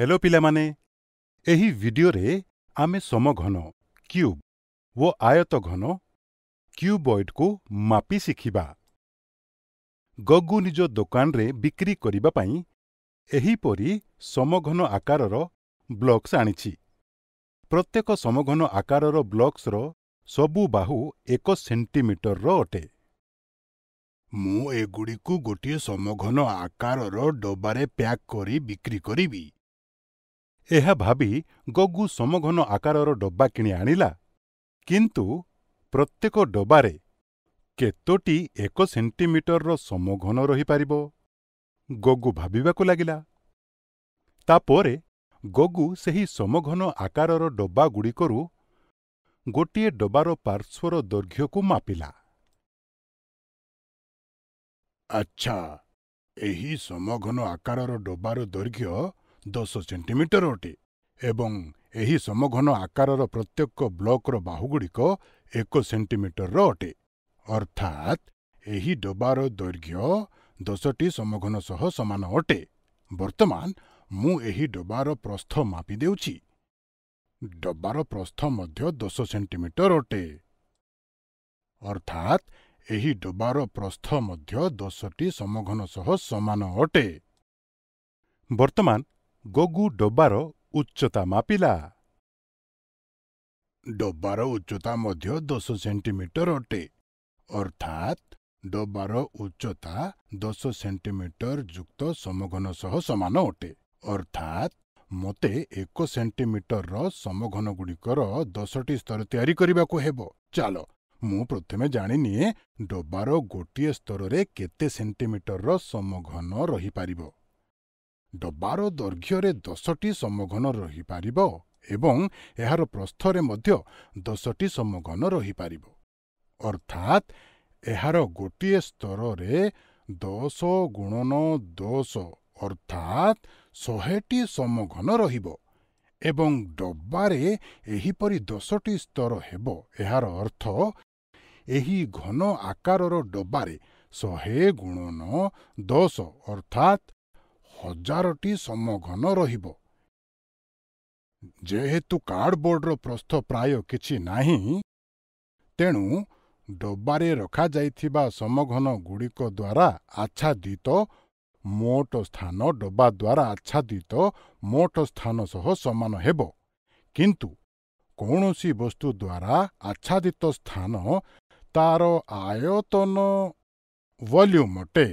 hello ପିଲାମାନେ ଏହି ଭିଡିଓରେ ଆମେ ସମଘନ କ୍ୟୁବ୍ ଓ ଆୟତ ଘନ କ୍ୟୁବଏଡ୍‌କୁ ମାପି ଶିଖିବା ଗଗୁ ନିଜ ଦୋକାନରେ ବିକ୍ରି କରିବା ପାଇଁ ଏହିପରି ସମଘନ ଆକାରର ବ୍ଲକ୍ସ ଆଣିଛି ପ୍ରତ୍ୟେକ ସମଘନ ଆକାରର ବ୍ଲକ୍ସର ସବୁ ବାହୁ ଏକ ସେଣ୍ଟିମିଟରର ଅଟେ ମୁଁ ଏଗୁଡ଼ିକୁ ଗୋଟିଏ ସମଘନ ଆକାରର ଡବାରେ ପ୍ୟାକ୍ କରି ବିକ୍ରି କରିବି ଏହା ଭାବି ଗଗୁ ସମଘନ ଆକାରର ଡବା କିଣି ଆଣିଲା କିନ୍ତୁ ପ୍ରତ୍ୟେକ ଡବାରେ କେତୋଟି ଏକ ସେଣ୍ଟିମିଟରର ସମଘନ ରହିପାରିବ ଗଗୁ ଭାବିବାକୁ ଲାଗିଲା ତାପରେ ଗଗୁ ସେହି ସମଘନ ଆକାରର ଡବାଗୁଡ଼ିକରୁ ଗୋଟିଏ ଡବାର ପାର୍ଶ୍ୱର ଦୈର୍ଘ୍ୟକୁ ମାପିଲା ଆଚ୍ଛା ଏହି ସମଘନ ଆକାରର ଡବାର ଦୈର୍ଘ୍ୟ ଦଶ ସେଣ୍ଟିମିଟର ଅଟେ ଏବଂ ଏହି ସମଘନ ଆକାରର ପ୍ରତ୍ୟେକ ବ୍ଲକ୍ର ବାହୁଗୁଡ଼ିକ ଏକ ସେଣ୍ଟିମିଟରର ଅଟେ ଅର୍ଥାତ୍ ଏହି ଡବାର ଦୈର୍ଘ୍ୟ ଦଶଟି ସମଘନ ସହ ସମାନ ଅଟେ ବର୍ତ୍ତମାନ ମୁଁ ଏହି ଡବାର ପ୍ରସ୍ଥ ମାପି ଦେଉଛି ଡବାର ପ୍ରସ୍ଥ ମଧ୍ୟ ଦଶ ସେଣ୍ଟିମିଟର ଅଟେ ଅର୍ଥାତ୍ ଏହି ଡବାର ପ୍ରସ୍ଥ ମଧ୍ୟ ଦଶଟି ସମଘନ ସହ ସମାନ ଅଟେ ବର୍ତ୍ତମାନ ଗୋଗୁ ଡବାର ଉଚ୍ଚତା ମାପିଲା ଡବାର ଉଚ୍ଚତା ମଧ୍ୟ ଦଶ ସେଣ୍ଟିମିଟର ଅଟେ ଅର୍ଥାତ୍ ଡବାର ଉଚ୍ଚତା ଦଶ ସେଣ୍ଟିମିଟର ଯୁକ୍ତ ସମଘନ ସହ ସମାନ ଅଟେ ଅର୍ଥାତ୍ ମୋତେ ଏକ ସେଣ୍ଟିମିଟରର ସମଘନଗୁଡ଼ିକର ଦଶଟି ସ୍ତର ତିଆରି କରିବାକୁ ହେବ ଚାଲ ମୁଁ ପ୍ରଥମେ ଜାଣିନିଏ ଡବାର ଗୋଟିଏ ସ୍ତରରେ କେତେ ସେଣ୍ଟିମିଟରର ସମଘନ ରହିପାରିବ ଡବାର ଦୈର୍ଘ୍ୟରେ ଦଶଟି ସମଘନ ରହିପାରିବ ଏବଂ ଏହାର ପ୍ରସ୍ଥରେ ମଧ୍ୟ ଦଶଟି ସମଘନ ରହିପାରିବ ଅର୍ଥାତ୍ ଏହାର ଗୋଟିଏ ସ୍ତରରେ ଦଶ ଗୁଣନ ଦଶ ଅର୍ଥାତ୍ ଶହେଟି ସମଘନ ରହିବ ଏବଂ ଡବାରେ ଏହିପରି ଦଶଟି ସ୍ତର ହେବ ଏହାର ଅର୍ଥ ଏହି ଘନ ଆକାରର ଡବାରେ ଶହେ ଗୁଣନ ଦଶ ଅର୍ଥାତ୍ ହଜାରଟି ସମଘନ ରହିବ ଯେହେତୁ କାର୍ଡ଼ବୋର୍ଡ଼ର ପ୍ରସ୍ଥ ପ୍ରାୟ କିଛି ନାହିଁ ତେଣୁ ଡବାରେ ରଖାଯାଇଥିବା ସମଘନଗୁଡ଼ିକ ଦ୍ୱାରା ଆଚ୍ଛାଦିତ ମୋଟ ସ୍ଥାନ ଡବା ଦ୍ୱାରା ଆଚ୍ଛାଦିତ ମୋଟ ସ୍ଥାନ ସହ ସମାନ ହେବ କିନ୍ତୁ କୌଣସି ବସ୍ତୁ ଦ୍ୱାରା ଆଚ୍ଛାଦିତ ସ୍ଥାନ ତା'ର ଆୟତନ ଭଲ୍ୟୁମ୍ ଅଟେ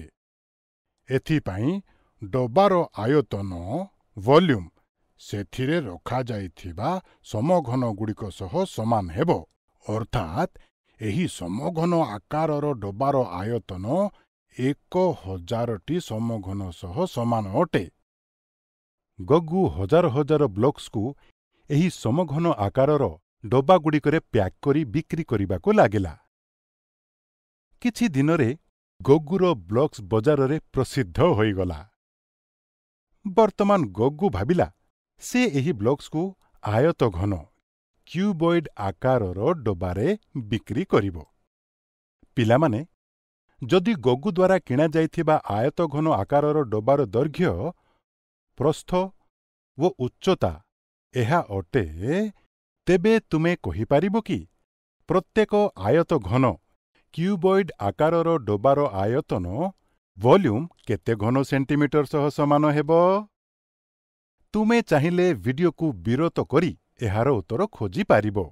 ଏଥିପାଇଁ ଡବାର ଆୟତନ ଭଲ୍ୟୁମ୍ ସେଥିରେ ରଖାଯାଇଥିବା ସମଘନଗୁଡ଼ିକ ସହ ସମାନ ହେବ ଅର୍ଥାତ୍ ଏହି ସମଘନ ଆକାରର ଡବାର ଆୟତନ ଏକ ହଜାରଟି ସମଘନ ସହ ସମାନ ଅଟେ ଗଗୁ ହଜାର ହଜାର ବ୍ଲକ୍ସକୁ ଏହି ସମଘନ ଆକାରର ଡବା ଗୁଡ଼ିକରେ ପ୍ୟାକ୍ କରି ବିକ୍ରି କରିବାକୁ ଲାଗିଲା କିଛି ଦିନରେ ଗଗୁର ବ୍ଲକ୍ସ ବଜାରରେ ପ୍ରସିଦ୍ଧ ହୋଇଗଲା ବର୍ତ୍ତମାନ ଗଗୁ ଭାବିଲା ସେ ଏହି ବ୍ଲକ୍ସକୁ ଆୟତଘନ କ୍ୟୁବଏଡ୍ ଆକାରର ଡବାରେ ବିକ୍ରି କରିବ ପିଲାମାନେ ଯଦି ଗଗୁ ଦ୍ୱାରା କିଣାଯାଇଥିବା ଆୟତଘନ ଆକାରର ଡବାର ଦୈର୍ଘ୍ୟ ପ୍ରସ୍ଥ ଓ ଉଚ୍ଚତା ଏହା ଅଟେ ତେବେ ତୁମେ କହିପାରିବ କି ପ୍ରତ୍ୟେକ ଆୟତଘନ କ୍ୟୁବଏଡ୍ ଆକାରର ଡବାର ଆୟତନ ଭଲ୍ୟୁମ୍ କେତେ ଘନ ସେଣ୍ଟିମିଟର ସହ ସମାନ ହେବ ତୁମେ ଚାହିଁଲେ ଭିଡିଓକୁ ବିରତ କରି ଏହାର ଉତ୍ତର ଖୋଜିପାରିବ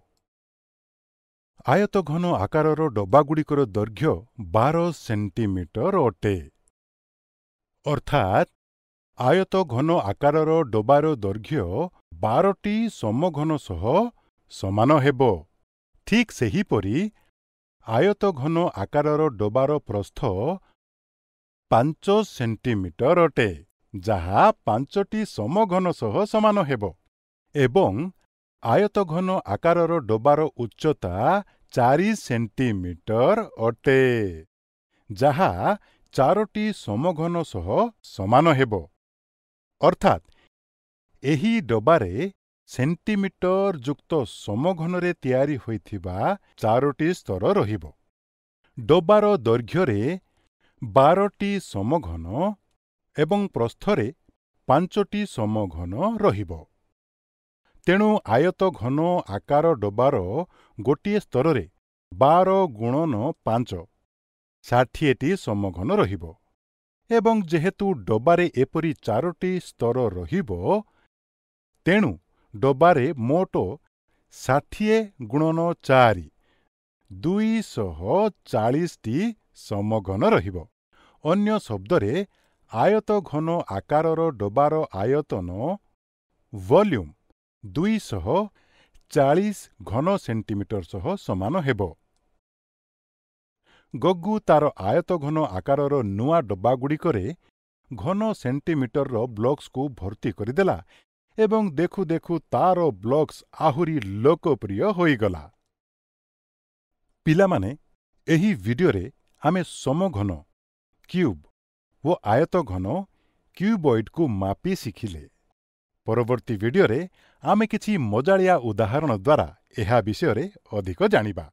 ଆୟତ ଘନ ଆକାରର ଡବାଗୁଡ଼ିକର ଦୈର୍ଘ୍ୟ ବାର ସେଣ୍ଟିମିଟର ଅଟେ ଅର୍ଥାତ୍ ଆୟତ ଘନ ଆକାରର ଡବାର ଦୈର୍ଘ୍ୟ ବାରଟି ସମଘନ ସହ ସମାନ ହେବ ଠିକ୍ ସେହିପରି ଆୟତ ଘନ ଆକାରର ଡବାର ପ୍ରସ୍ଥ ପାଞ୍ଚ ସେଣ୍ଟିମିଟର ଅଟେ ଯାହା ପାଞ୍ଚଟି ସମଘନ ସହ ସମାନ ହେବ ଏବଂ ଆୟତଘନ ଆକାରର ଡବାର ଉଚ୍ଚତା ଚାରି ସେଣ୍ଟିମିଟର ଅଟେ ଯାହା ଚାରୋଟି ସମଘନ ସହ ସମାନ ହେବ ଅର୍ଥାତ୍ ଏହି ଡବାରେ ସେଣ୍ଟିମିଟର ଯୁକ୍ତ ସମଘନରେ ତିଆରି ହୋଇଥିବା ଚାରୋଟି ସ୍ତର ରହିବ ଡବାର ଦୈର୍ଘ୍ୟରେ ବାରଟି ସମଘନ ଏବଂ ପ୍ରସ୍ଥରେ ପାଞ୍ଚଟି ସମଘନ ରହିବ ତେଣୁ ଆୟତ ଘନ ଆକାର ଡବାର ଗୋଟିଏ ସ୍ତରରେ ବାର ଗୁଣନ ପାଞ୍ଚ ଷାଠିଏଟି ସମଘନ ରହିବ ଏବଂ ଯେହେତୁ ଡବାରେ ଏପରି ଚାରୋଟି ସ୍ତର ରହିବ ତେଣୁ ଡବାରେ ମୋଟ ଷାଠିଏ ଗୁଣନ ଚାରି ଦୁଇଶହ ଚାଳିଶଟି ସମଘନ ରହିବ ଅନ୍ୟ ଶବ୍ଦରେ ଆୟତ ଘନ ଆକାରର ଡବାର ଆୟତନ ଭଲ୍ୟୁମ୍ ଦୁଇଶହ ଚାଳିଶ ଘନ ସେଣ୍ଟିମିଟର ସହ ସମାନ ହେବ ଗଗୁ ତାର ଆୟତ ଘନ ଆକାରର ନୂଆ ଡବାଗୁଡ଼ିକରେ ଘନ ସେଣ୍ଟିମିଟରର ବ୍ଲକ୍ସକୁ ଭର୍ତ୍ତି କରିଦେଲା ଏବଂ ଦେଖୁ ଦେଖୁ ତାର ବ୍ଲକ୍ସ ଆହୁରି ଲୋକପ୍ରିୟ ହୋଇଗଲା ପିଲାମାନେ ଏହି ଭିଡିଓରେ ଆମେ ସମଘନ କ୍ୟୁବ୍ ଓ ଆୟତଘନ କ୍ୟୁବଏଡ୍କୁ ମାପି ଶିଖିଲେ ପରବର୍ତ୍ତୀ ଭିଡିଓରେ ଆମେ କିଛି ମଜାଳିଆ ଉଦାହରଣ ଦ୍ୱାରା ଏହା ବିଷୟରେ ଅଧିକ ଜାଣିବା